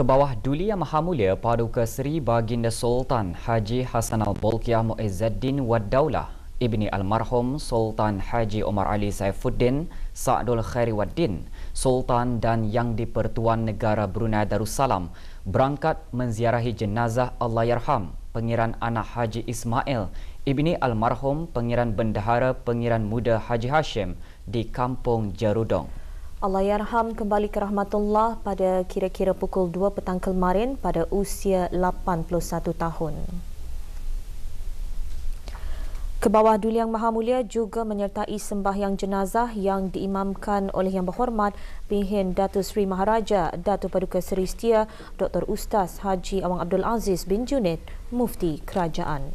ke bawah Duli Yang Maha Mulia Paduka Seri Baginda Sultan Haji Hassan Al-Bolkiah Mu'izzaddin Wad-Daulah Ibni Almarhum Sultan Haji Omar Ali Saifuddin Sa'dul Khairi Waddin Sultan dan Yang di-Pertuan Negara Brunei Darussalam berangkat menziarahi jenazah Allahyarham Pengiran Anak Haji Ismail Ibni Almarhum Pengiran Bendahara Pengiran Muda Haji Hashim di Kampung Jarudong. Allahyarham kembali ke rahmatullah pada kira-kira pukul 2 petang kemarin pada usia 81 tahun. Kebawah Duli Yang Maha Mulia juga menyertai sembahyang jenazah yang diimamkan oleh Yang Berhormat Pihin Datuk Seri Maharaja, Datuk Paduka Seri Setia, Dr. Ustaz Haji Awang Abdul Aziz bin Junid, Mufti Kerajaan.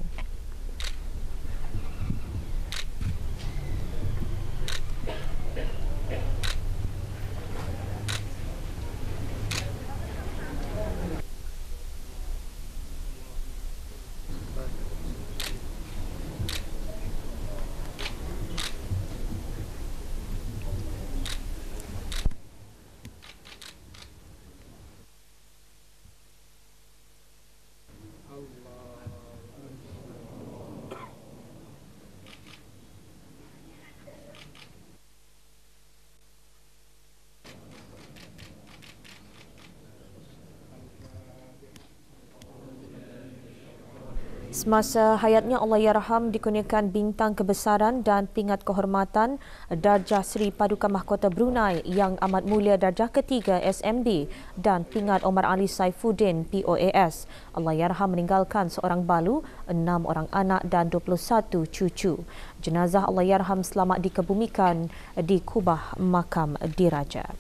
Semasa hayatnya Allah Yarham dikurniakan bintang kebesaran dan pingat kehormatan Darjah Seri Paduka Mahkota Brunei yang amat mulia Darjah Ketiga S.M.D dan pingat Omar Ali Saifuddin POAS. Allah Yarham meninggalkan seorang balu, enam orang anak dan 21 cucu. Jenazah Allah Yarham selamat dikebumikan di Kubah Makam Diraja.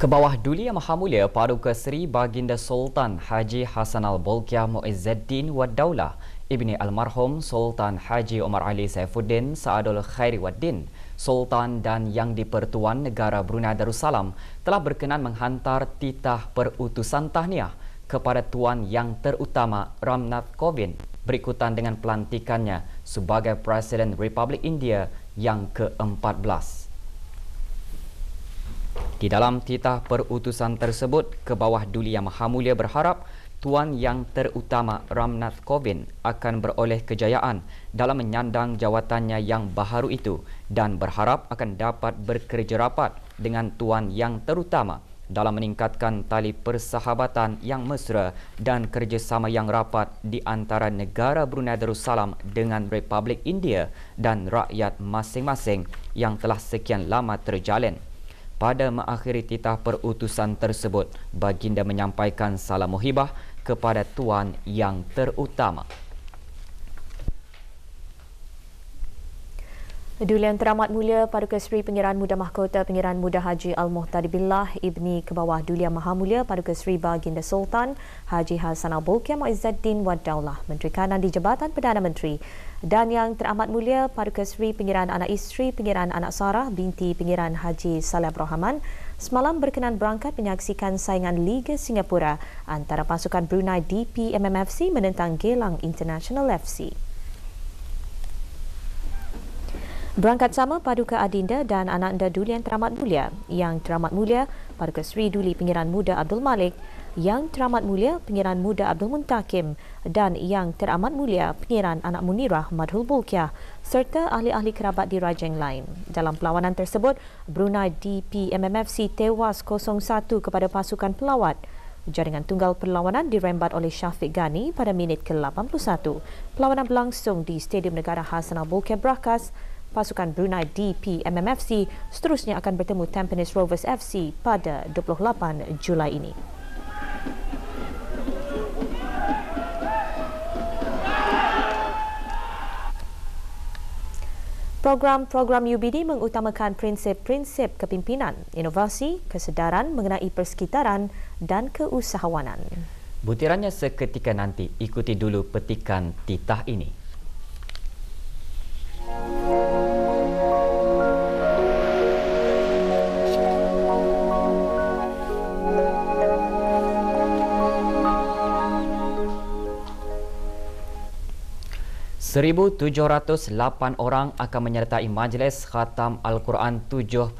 Ke bawah Duli Yang Maha Mulia Paduka Seri Baginda Sultan Haji Hassan Al-Bolkiah Mu'izzaddin Waddaulah Ibni Almarhum Sultan Haji Omar Ali Saifuddin Sa'adul Khairi Waddin Sultan dan Yang Dipertuan Negara Brunei Darussalam telah berkenan menghantar titah perutusan tahniah kepada Tuan Yang Terutama Ramnath Kovind berikutan dengan pelantikannya sebagai Presiden Republik India yang ke-14. Di dalam titah perutusan tersebut, ke bawah Duli Yang Maha Mulia berharap Tuan Yang Terutama Ramnath Kovind akan beroleh kejayaan dalam menyandang jawatannya yang baharu itu dan berharap akan dapat bekerja rapat dengan Tuan Yang Terutama dalam meningkatkan tali persahabatan yang mesra dan kerjasama yang rapat di antara negara Brunei Darussalam dengan Republik India dan rakyat masing-masing yang telah sekian lama terjalin. Pada mengakhiri titah perutusan tersebut, baginda menyampaikan salam muhibah kepada tuan yang terutama. Dulian teramat mulia Paduka Seri Pengiran Muda Mahkota Pengiran Muda Haji Al-Muhtadi Billah Ibni Kebawah Dulian Maha Mulia Paduka Seri Baginda Sultan Haji Hassan Abul Qiyam Izzaddin Wad Menteri Kanan di Jabatan Perdana Menteri dan yang teramat mulia, Paduka Sri Pengiran Anak Isteri Pengiran Anak Sarah binti Pengiran Haji Salam Rahman semalam berkenan berangkat menyaksikan saingan Liga Singapura antara pasukan Brunei DPMMFC menentang Gelang International FC. Berangkat sama Paduka Adinda dan Ananda Duli yang teramat mulia. Yang teramat mulia, Paduka Sri Duli Pengiran Muda Abdul Malik yang Teramat Mulia Pengiran Muda Abdul Muntakim dan Yang Teramat Mulia Pengiran Anak Munirah Madhul Bulkiah serta ahli-ahli kerabat di rajang lain. Dalam perlawanan tersebut, Brunei DPMMFC tewas 0-1 kepada pasukan pelawat. Jaringan tunggal perlawanan dirembat oleh Syafiq Ghani pada minit ke-81. Perlawanan berlangsung di Stadium Negara Hasanah Bulkiah Brakas pasukan Brunei DPMMFC seterusnya akan bertemu Tampines Rovers FC pada 28 Julai ini. Program-program UBD mengutamakan prinsip-prinsip kepimpinan, inovasi, kesedaran mengenai persekitaran dan keusahawanan. Butirannya seketika nanti, ikuti dulu petikan titah ini. 1,708 orang akan menyertai majlis khatam Al-Quran 71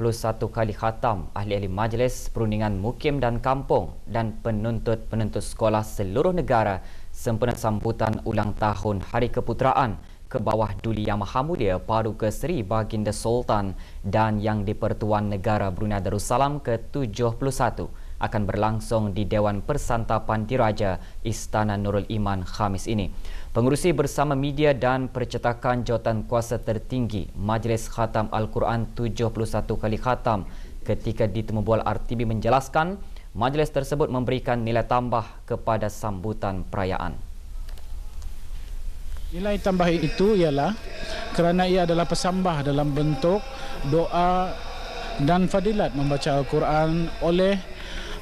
kali khatam ahli-ahli majlis perundingan mukim dan kampung dan penuntut-penuntut sekolah seluruh negara sempena sambutan ulang tahun Hari Keputeraan ke bawah Duli Yang Maha Mulia Paduka Seri Baginda Sultan dan Yang Dipertuan Negara Brunei Darussalam ke-71 akan berlangsung di Dewan Persantapan Diraja Istana Nurul Iman Khamis ini. Pengurusi bersama media dan percetakan jawatan kuasa tertinggi Majlis Khatam Al-Quran 71 kali khatam ketika ditemubual RTB menjelaskan majlis tersebut memberikan nilai tambah kepada sambutan perayaan. Nilai tambah itu ialah kerana ia adalah pesambah dalam bentuk doa dan fadilat membaca Al-Quran oleh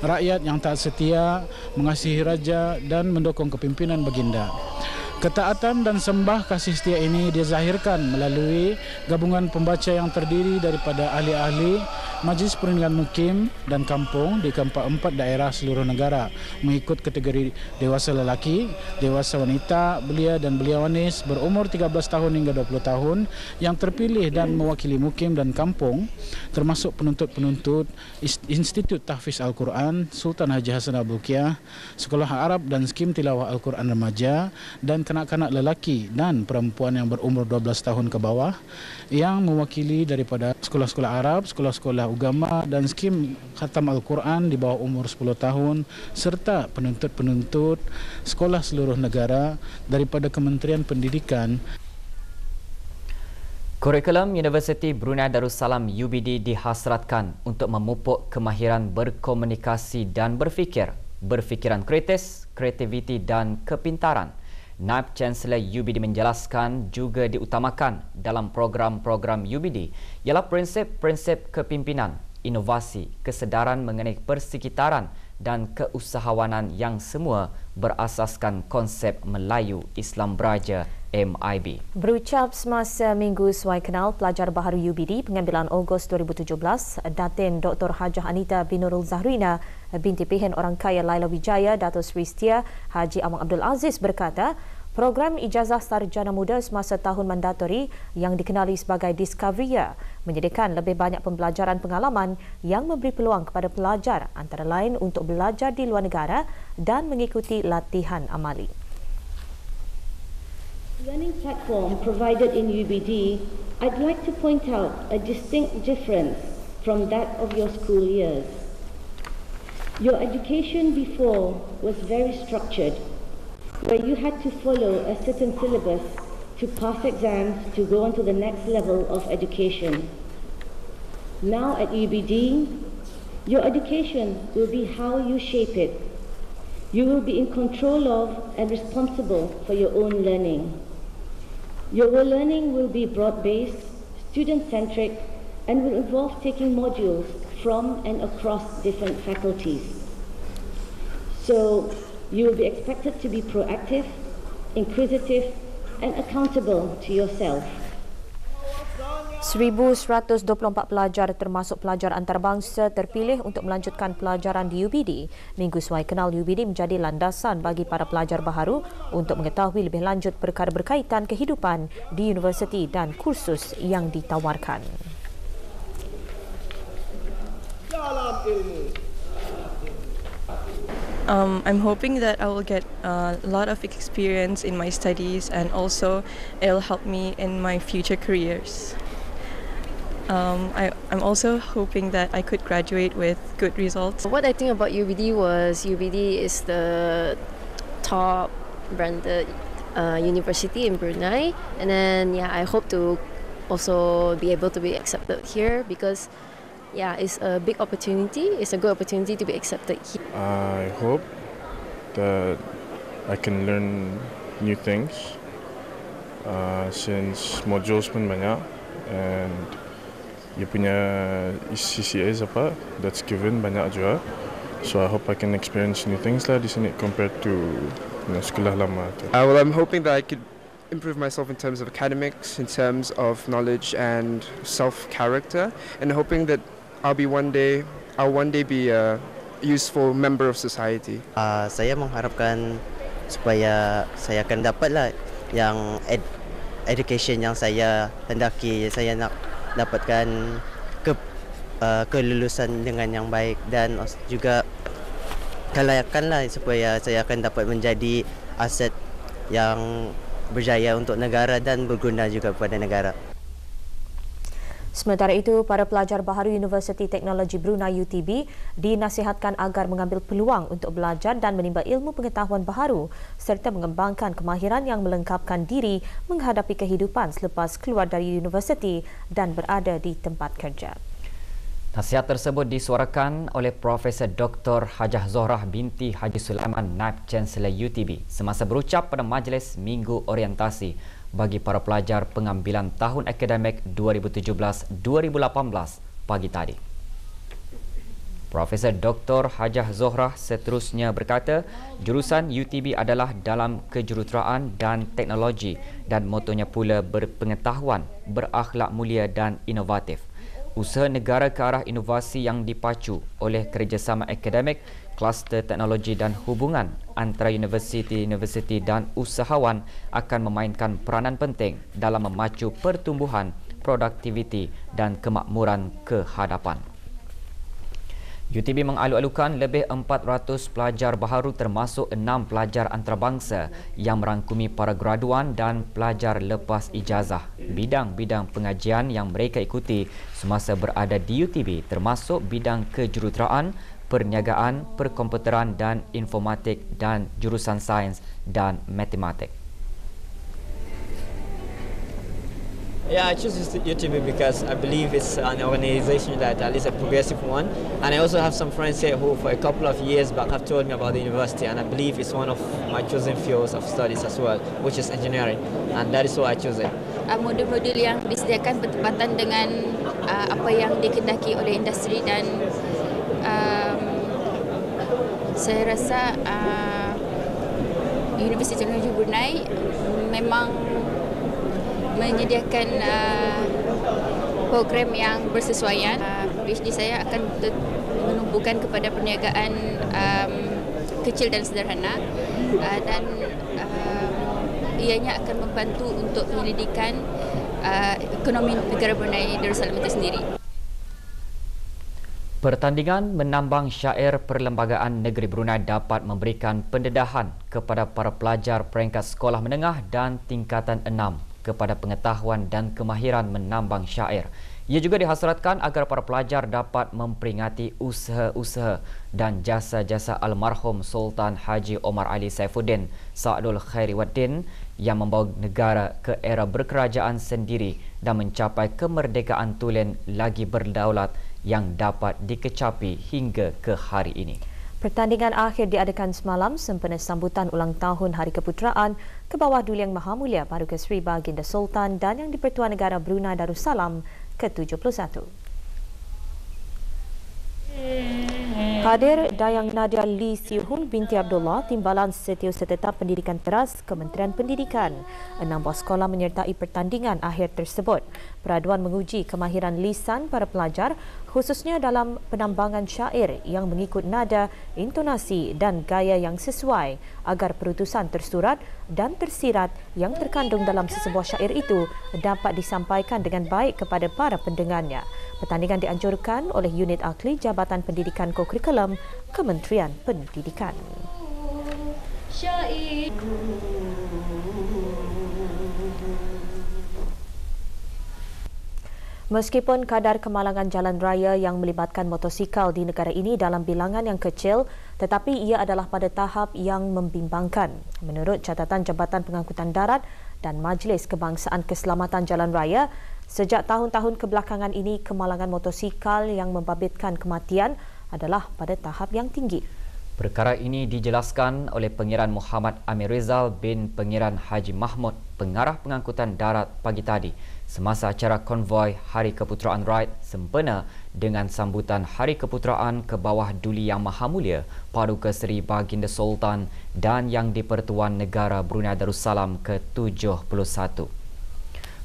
rakyat yang tak setia, mengasihi raja dan mendukung kepimpinan baginda. Ketaatan dan sembah kasih setia ini dizahirkan melalui gabungan pembaca yang terdiri daripada ahli-ahli Majlis Perlindungan Mukim dan Kampung di keempat-empat daerah seluruh negara mengikut kategori dewasa lelaki, dewasa wanita, belia dan belia wanis berumur 13 tahun hingga 20 tahun yang terpilih dan mewakili mukim dan kampung termasuk penuntut-penuntut Institut Tahfiz Al-Quran, Sultan Haji Hasan Abu Qiyah, Sekolah Arab dan Skim Tilawah Al-Quran Remaja dan kanak-kanak lelaki dan perempuan yang berumur 12 tahun ke bawah yang mewakili daripada sekolah-sekolah Arab, sekolah-sekolah agama dan skim khatam Al-Quran di bawah umur 10 tahun serta penuntut-penuntut sekolah seluruh negara daripada Kementerian Pendidikan. Kurikulum Universiti Brunei Darussalam UBD dihasratkan untuk memupuk kemahiran berkomunikasi dan berfikir, berfikiran kritis, kreativiti dan kepintaran. Naib Chancellor UBD menjelaskan juga diutamakan dalam program-program UBD ialah prinsip-prinsip kepimpinan, inovasi, kesedaran mengenai persekitaran dan keusahawanan yang semua berasaskan konsep Melayu Islam Beraja MIB. Berucap semasa Minggu Suai Kenal Pelajar Baharu UBD pengambilan Ogos 2017, Datin Dr. Hajah Anita Nurul Zahrina binti pihen orang kaya Laila Wijaya, Dato' Sri Setia Haji Amang Abdul Aziz berkata, Program Ijazah Sarjana Muda semasa tahun mandatori yang dikenali sebagai Discovia menyediakan lebih banyak pembelajaran pengalaman yang memberi peluang kepada pelajar antara lain untuk belajar di luar negara dan mengikuti latihan amali. Learning platform provided in UBD, I'd like to point out a distinct difference from that of your school years. Your education before was very structured where you had to follow a certain syllabus to pass exams to go on to the next level of education. Now at UBD, your education will be how you shape it. You will be in control of and responsible for your own learning. Your learning will be broad-based, student-centric, and will involve taking modules from and across different faculties. So you will be expected to be proactive, inquisitive and accountable to yourself. 1,124 pelajar termasuk pelajar antarabangsa terpilih untuk melanjutkan pelajaran di UBD. Minggu Suai Kenal UBD menjadi landasan bagi para pelajar baharu untuk mengetahui lebih lanjut perkara berkaitan kehidupan di universiti dan kursus yang ditawarkan. Dalam ilmu. Um, I'm hoping that I will get a lot of experience in my studies and also it'll help me in my future careers. Um, I, am also hoping that I could graduate with good results. What I think about UBD was UBD is the top branded uh, university in Brunei, and then yeah, I hope to also be able to be accepted here because yeah, it's a big opportunity. It's a good opportunity to be accepted here. I hope that I can learn new things uh, since modules pun banyak and you punya CCAs apa that's given banyak juga. So I hope I can experience new things lah di sini compared to you know, sekolah lama. Tu. Uh, well, I'm hoping that I could improve myself in terms of academics, in terms of knowledge and self-character, and hoping that I'll be one day, I'll one day be a useful member of society. Uh, saya mengharapkan supaya saya akan dapatlah yang ed- education yang saya hendaki saya nak dapatkan ke uh, kelulusan dengan yang baik dan juga kelayakanlah supaya saya akan dapat menjadi aset yang berjaya untuk negara dan berguna juga kepada negara. Sementara itu, para pelajar baharu Universiti Teknologi Brunei UTB dinasihatkan agar mengambil peluang untuk belajar dan menimba ilmu pengetahuan baharu serta mengembangkan kemahiran yang melengkapkan diri menghadapi kehidupan selepas keluar dari universiti dan berada di tempat kerja. Nasihat tersebut disuarakan oleh Profesor Dr. Hajah Zohrah binti Haji Sulaiman Naib Chancellor UTB semasa berucap pada majlis Minggu Orientasi bagi para pelajar pengambilan tahun akademik 2017-2018 pagi tadi. Profesor Dr. Hajah Zohra seterusnya berkata, jurusan UTB adalah dalam kejuruteraan dan teknologi dan motonya pula berpengetahuan, berakhlak mulia dan inovatif. Usaha negara ke arah inovasi yang dipacu oleh kerjasama akademik kluster teknologi dan hubungan antara universiti-universiti dan usahawan akan memainkan peranan penting dalam memacu pertumbuhan, produktiviti dan kemakmuran ke hadapan. UTB mengalu-alukan lebih 400 pelajar baharu termasuk 6 pelajar antarabangsa yang merangkumi para graduan dan pelajar lepas ijazah. Bidang-bidang pengajian yang mereka ikuti semasa berada di UTB termasuk bidang kejuruteraan, perniagaan, perkomputeran dan informatik dan jurusan sains dan matematik. Yeah, I choose UTB because I believe it's an organization that at least a progressive one. And I also have some friends here who for a couple of years back have told me about the university and I believe it's one of my chosen fields of studies as well, which is engineering. And that is why I chose it. Ah, modul-modul yang disediakan bertepatan dengan ah, apa yang dikendaki oleh industri dan um, saya rasa uh, Universiti Teknologi Brunei memang menyediakan uh, program yang bersesuaian. Uh, PhD saya akan ter- menumpukan kepada perniagaan um, kecil dan sederhana uh, dan uh, ianya akan membantu untuk penyelidikan uh, ekonomi negara Brunei Darussalam itu sendiri. Pertandingan menambang syair Perlembagaan Negeri Brunei dapat memberikan pendedahan kepada para pelajar peringkat sekolah menengah dan tingkatan enam kepada pengetahuan dan kemahiran menambang syair. Ia juga dihasratkan agar para pelajar dapat memperingati usaha-usaha dan jasa-jasa almarhum Sultan Haji Omar Ali Saifuddin Sa'adul Khairiwaddin yang membawa negara ke era berkerajaan sendiri dan mencapai kemerdekaan tulen lagi berdaulat yang dapat dikecapi hingga ke hari ini. Pertandingan akhir diadakan semalam sempena sambutan ulang tahun Hari Keputeraan ke bawah Yang Maha Mulia Paduka Sri Baginda Sultan dan Yang di-Pertuan Negara Brunei Darussalam ke-71. Hadir Dayang Nadia Lee Siuhun binti Abdullah Timbalan Setiu Setetap Pendidikan Teras Kementerian Pendidikan. Enam buah sekolah menyertai pertandingan akhir tersebut. Peraduan menguji kemahiran lisan para pelajar khususnya dalam penambangan syair yang mengikut nada, intonasi dan gaya yang sesuai agar perutusan tersurat dan tersirat yang terkandung dalam sesebuah syair itu dapat disampaikan dengan baik kepada para pendengarnya. Pertandingan dianjurkan oleh unit ahli Jabatan Pendidikan Kokurikulum Kementerian Pendidikan. Meskipun kadar kemalangan jalan raya yang melibatkan motosikal di negara ini dalam bilangan yang kecil, tetapi ia adalah pada tahap yang membimbangkan. Menurut catatan Jabatan Pengangkutan Darat dan Majlis Kebangsaan Keselamatan Jalan Raya, Sejak tahun-tahun kebelakangan ini, kemalangan motosikal yang membabitkan kematian adalah pada tahap yang tinggi. Perkara ini dijelaskan oleh Pengiran Muhammad Amir Rizal bin Pengiran Haji Mahmud, pengarah pengangkutan darat pagi tadi semasa acara konvoy Hari Keputeraan Ride sempena dengan sambutan Hari Keputeraan ke bawah Duli Yang Maha Mulia Paduka Seri Baginda Sultan dan Yang Dipertuan Negara Brunei Darussalam ke-71.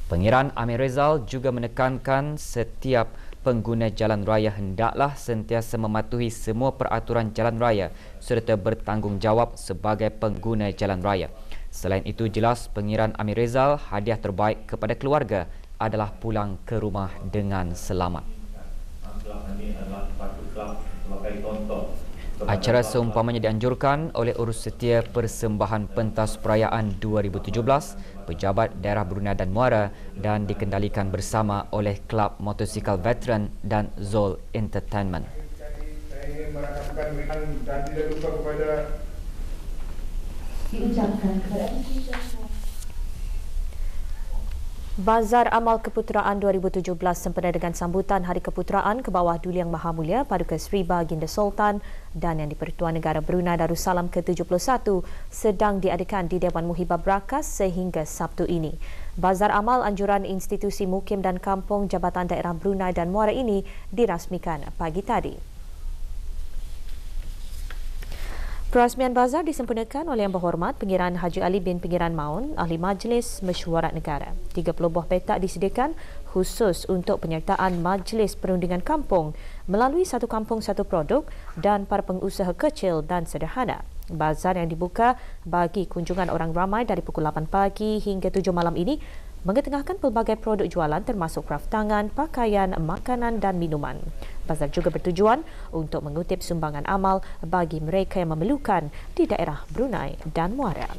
Pengiran Amir Rezal juga menekankan setiap pengguna jalan raya hendaklah sentiasa mematuhi semua peraturan jalan raya serta bertanggungjawab sebagai pengguna jalan raya. Selain itu jelas pengiran Amir Rezal hadiah terbaik kepada keluarga adalah pulang ke rumah dengan selamat. Acara seumpamanya dianjurkan oleh Urus Setia Persembahan Pentas Perayaan 2017, Pejabat Daerah Brunei dan Muara dan dikendalikan bersama oleh Klub Motosikal Veteran dan Zol Entertainment. Saya ingin merasakan dan tidak lupa kepada Bazar Amal Keputeraan 2017 sempena dengan sambutan Hari Keputeraan ke bawah Duli Yang Maha Mulia Paduka Sri Baginda Sultan dan Yang di-Pertuan Negara Brunei Darussalam ke-71 sedang diadakan di Dewan Muhibah Brakas sehingga Sabtu ini. Bazar Amal Anjuran Institusi Mukim dan Kampung Jabatan Daerah Brunei dan Muara ini dirasmikan pagi tadi. Perasmian bazar disempurnakan oleh Yang Berhormat Pengiran Haji Ali bin Pengiran Maun, Ahli Majlis Mesyuarat Negara. 30 buah petak disediakan khusus untuk penyertaan Majlis Perundingan Kampung melalui Satu Kampung Satu Produk dan para pengusaha kecil dan sederhana. Bazar yang dibuka bagi kunjungan orang ramai dari pukul 8 pagi hingga 7 malam ini mengetengahkan pelbagai produk jualan termasuk kraft tangan, pakaian, makanan dan minuman. Bazar juga bertujuan untuk mengutip sumbangan amal bagi mereka yang memerlukan di daerah Brunei dan Muara.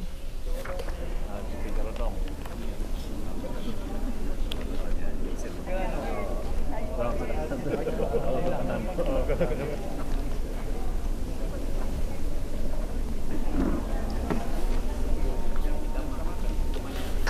Thank you.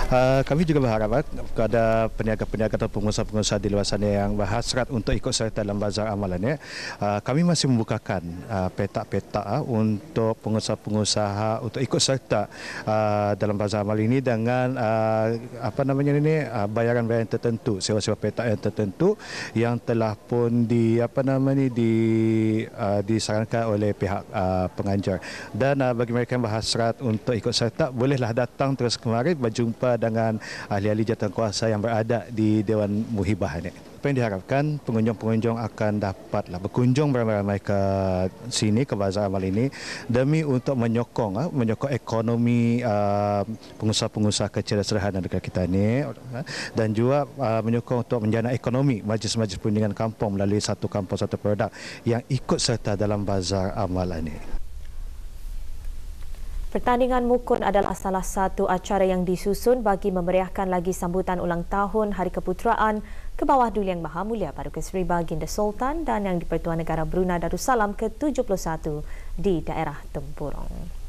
Uh, kami juga berharap uh, kepada peniaga-peniaga atau pengusaha-pengusaha di luar sana yang berhasrat untuk ikut serta dalam bazar amalan ini. Ya. Uh, kami masih membukakan uh, petak-petak uh, untuk pengusaha-pengusaha untuk ikut serta uh, dalam bazar amalan ini dengan uh, apa namanya ini uh, bayaran-bayaran uh, tertentu, sewa-sewa petak yang tertentu yang telah pun di apa namanya di uh, disarankan oleh pihak uh, penganjur. Dan uh, bagi mereka yang berhasrat untuk ikut serta bolehlah datang terus kemari berjumpa dengan ahli-ahli kuasa yang berada di Dewan Muhibah ini. Apa yang diharapkan pengunjung-pengunjung akan dapatlah berkunjung ramai-ramai ke sini ke Bazar Amal ini demi untuk menyokong ah, menyokong ekonomi ah, pengusaha-pengusaha kecil dan sederhana negara kita ini ah, dan juga menyokong untuk menjana ekonomi majlis-majlis perundingan kampung melalui satu kampung satu produk yang ikut serta dalam Bazar Amal ini. Pertandingan Mukun adalah salah satu acara yang disusun bagi memeriahkan lagi sambutan ulang tahun Hari Keputeraan ke bawah Duli Yang Maha Mulia Paduka Seri Baginda Sultan dan yang di Pertuan Negara Brunei Darussalam ke-71 di daerah Tempurong.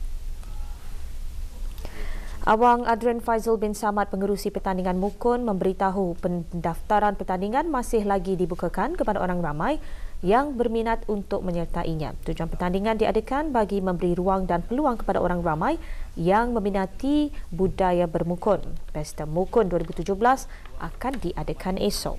Abang Adrian Faisal bin Samad pengerusi pertandingan Mukun memberitahu pendaftaran pertandingan masih lagi dibukakan kepada orang ramai yang berminat untuk menyertainya. Tujuan pertandingan diadakan bagi memberi ruang dan peluang kepada orang ramai yang meminati budaya bermukun. Pesta Mukun 2017 akan diadakan esok.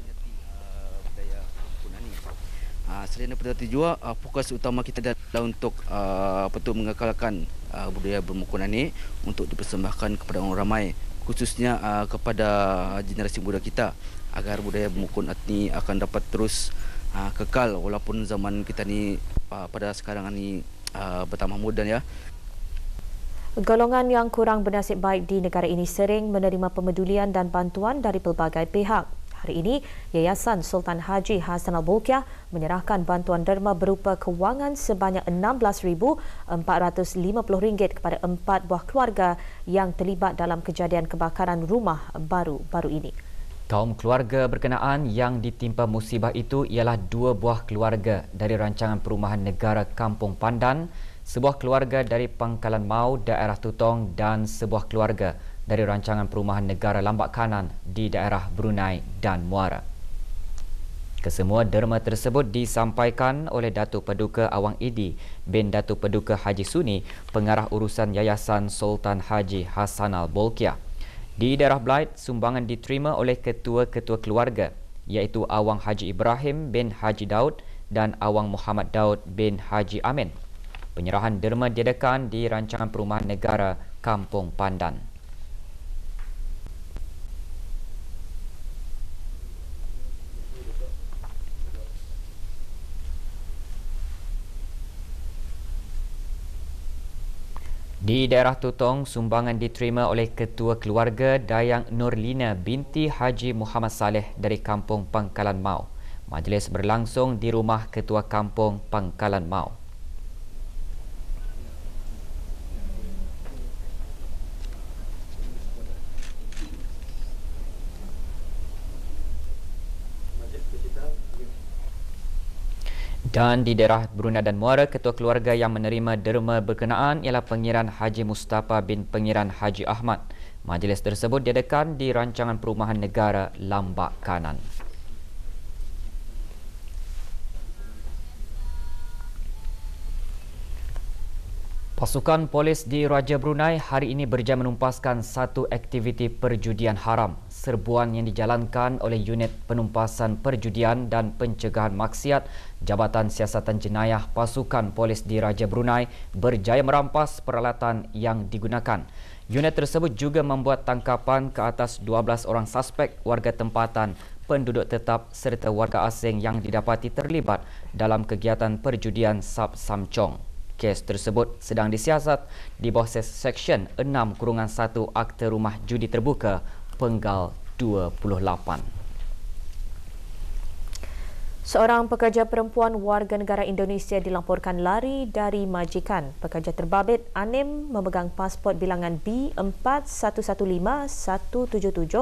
Ah, selain daripada itu juga ah, fokus utama kita adalah untuk uh, apa tu mengekalkan budaya bermukun ini untuk dipersembahkan kepada orang ramai khususnya kepada generasi muda kita agar budaya bermukun ini akan dapat terus kekal walaupun zaman kita ni pada sekarang ini bertambah muda ya Golongan yang kurang bernasib baik di negara ini sering menerima pemedulian dan bantuan dari pelbagai pihak. Hari ini, Yayasan Sultan Haji Hassan al bulkiah menyerahkan bantuan derma berupa kewangan sebanyak RM16,450 kepada empat buah keluarga yang terlibat dalam kejadian kebakaran rumah baru-baru ini. Kaum keluarga berkenaan yang ditimpa musibah itu ialah dua buah keluarga dari rancangan perumahan negara Kampung Pandan, sebuah keluarga dari Pangkalan Mau, daerah Tutong dan sebuah keluarga dari rancangan perumahan negara lambat kanan di daerah Brunei dan Muara. Kesemua derma tersebut disampaikan oleh Datu Peduka Awang Idi bin Datu Peduka Haji Suni, pengarah urusan Yayasan Sultan Haji Hassan Al Bolkiah. Di daerah Blight, sumbangan diterima oleh ketua-ketua keluarga iaitu Awang Haji Ibrahim bin Haji Daud dan Awang Muhammad Daud bin Haji Amin. Penyerahan derma diadakan di rancangan perumahan negara Kampung Pandan. Di daerah Tutong, sumbangan diterima oleh ketua keluarga Dayang Nurlina binti Haji Muhammad Saleh dari kampung Pangkalan Mau. Majlis berlangsung di rumah ketua kampung Pangkalan Mau. Dan di daerah Brunei dan Muara, ketua keluarga yang menerima derma berkenaan ialah Pengiran Haji Mustafa bin Pengiran Haji Ahmad. Majlis tersebut diadakan di rancangan perumahan negara Lambak Kanan. Pasukan polis di Raja Brunei hari ini berjaya menumpaskan satu aktiviti perjudian haram. Serbuan yang dijalankan oleh unit penumpasan perjudian dan pencegahan maksiat Jabatan Siasatan Jenayah Pasukan Polis di Raja Brunei berjaya merampas peralatan yang digunakan. Unit tersebut juga membuat tangkapan ke atas 12 orang suspek warga tempatan penduduk tetap serta warga asing yang didapati terlibat dalam kegiatan perjudian Sab Samchong kes tersebut sedang disiasat di bawah ses Seksyen 6 Kurungan 1 Akta Rumah Judi Terbuka Penggal 28. Seorang pekerja perempuan warga negara Indonesia dilaporkan lari dari majikan. Pekerja terbabit Anim memegang pasport bilangan B4115177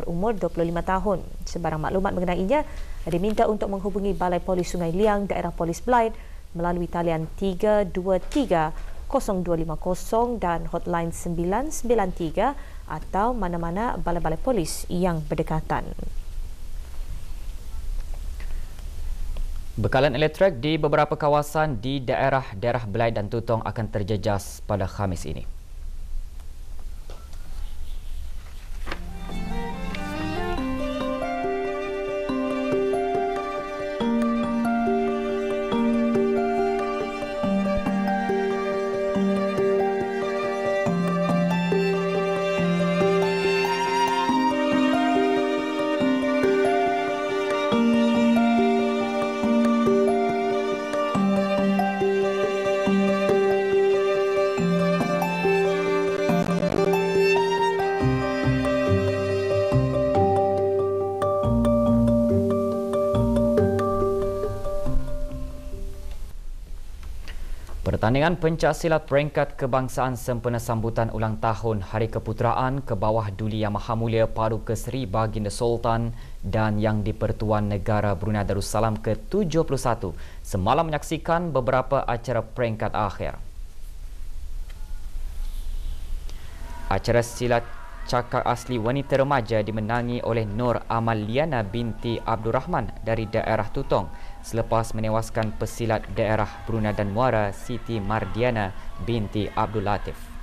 berumur 25 tahun. Sebarang maklumat mengenainya diminta untuk menghubungi Balai Polis Sungai Liang Daerah Polis Blight melalui talian 323-0250 dan hotline 993 atau mana-mana balai-balai polis yang berdekatan. Bekalan elektrik di beberapa kawasan di daerah-daerah Belai dan Tutong akan terjejas pada Khamis ini. Pertandingan pencak silat peringkat kebangsaan sempena sambutan ulang tahun Hari Keputeraan ke bawah Duli Yang Maha Mulia Paduka Seri Baginda Sultan dan Yang di-Pertuan Negara Brunei Darussalam ke-71 semalam menyaksikan beberapa acara peringkat akhir. Acara silat Cakap asli wanita remaja dimenangi oleh Nur Amaliana binti Abdul Rahman dari daerah Tutong selepas menewaskan pesilat daerah Brunei dan Muara Siti Mardiana binti Abdul Latif.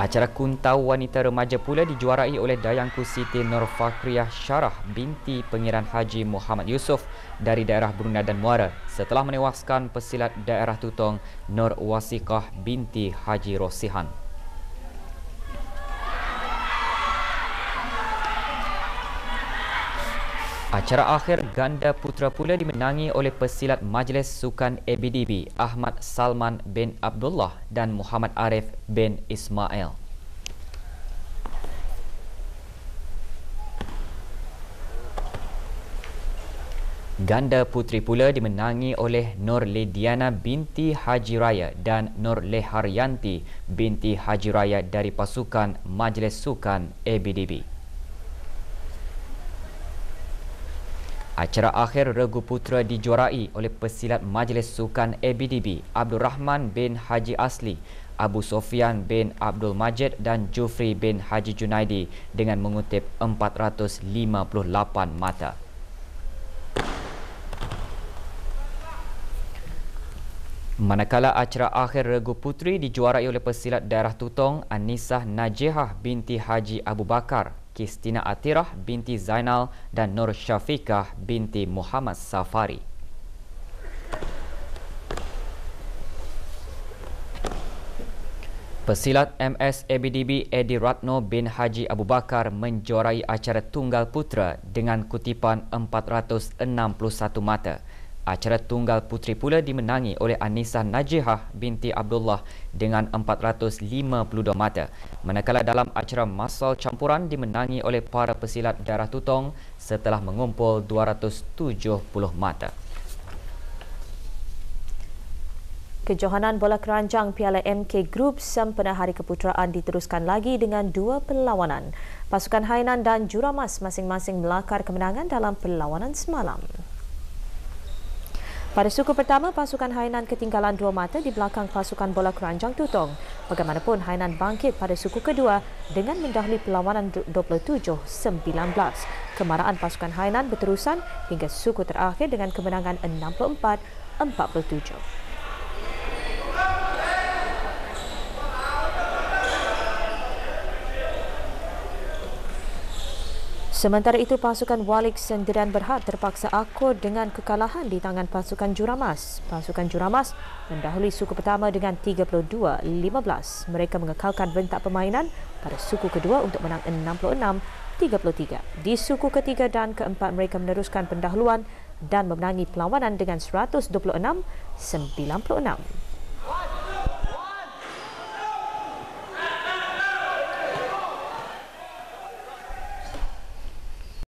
Acara Kuntau Wanita Remaja pula dijuarai oleh Dayangku Siti Norfakriah Fakriah Syarah binti Pengiran Haji Muhammad Yusof dari daerah Brunei dan Muara setelah menewaskan pesilat daerah Tutong Nur Wasikah binti Haji Rosihan. Acara akhir ganda putra pula dimenangi oleh pesilat Majlis Sukan ABDB Ahmad Salman bin Abdullah dan Muhammad Arif bin Ismail. Ganda putri pula dimenangi oleh Nur Lidiana binti Haji Raya dan Nur Leharyanti binti Haji Raya dari pasukan Majlis Sukan ABDB. Acara akhir regu putra dijuarai oleh pesilat Majlis Sukan ABDB Abdul Rahman bin Haji Asli, Abu Sofian bin Abdul Majid dan Jufri bin Haji Junaidi dengan mengutip 458 mata. Manakala acara akhir regu putri dijuarai oleh pesilat daerah Tutong Anisah Najihah binti Haji Abu Bakar Kistina Atirah binti Zainal dan Nur Syafiqah binti Muhammad Safari. Pesilat MS ABDB Edi Ratno bin Haji Abu Bakar menjuarai acara Tunggal Putra dengan kutipan 461 mata. Acara tunggal putri pula dimenangi oleh Anissa Najihah binti Abdullah dengan 452 mata. Manakala dalam acara masal campuran dimenangi oleh para pesilat darah tutong setelah mengumpul 270 mata. Kejohanan bola keranjang Piala MK Group sempena Hari Keputeraan diteruskan lagi dengan dua perlawanan. Pasukan Hainan dan Juramas masing-masing melakar kemenangan dalam perlawanan semalam. Pada suku pertama, pasukan Hainan ketinggalan dua mata di belakang pasukan bola keranjang tutong. Bagaimanapun, Hainan bangkit pada suku kedua dengan mendahului perlawanan 27-19. Kemarahan pasukan Hainan berterusan hingga suku terakhir dengan kemenangan 64-47. Sementara itu, pasukan Walik Sendirian Berhad terpaksa akur dengan kekalahan di tangan pasukan Juramas. Pasukan Juramas mendahului suku pertama dengan 32-15. Mereka mengekalkan bentak permainan pada suku kedua untuk menang 66-33. Di suku ketiga dan keempat, mereka meneruskan pendahuluan dan memenangi perlawanan dengan 126-96.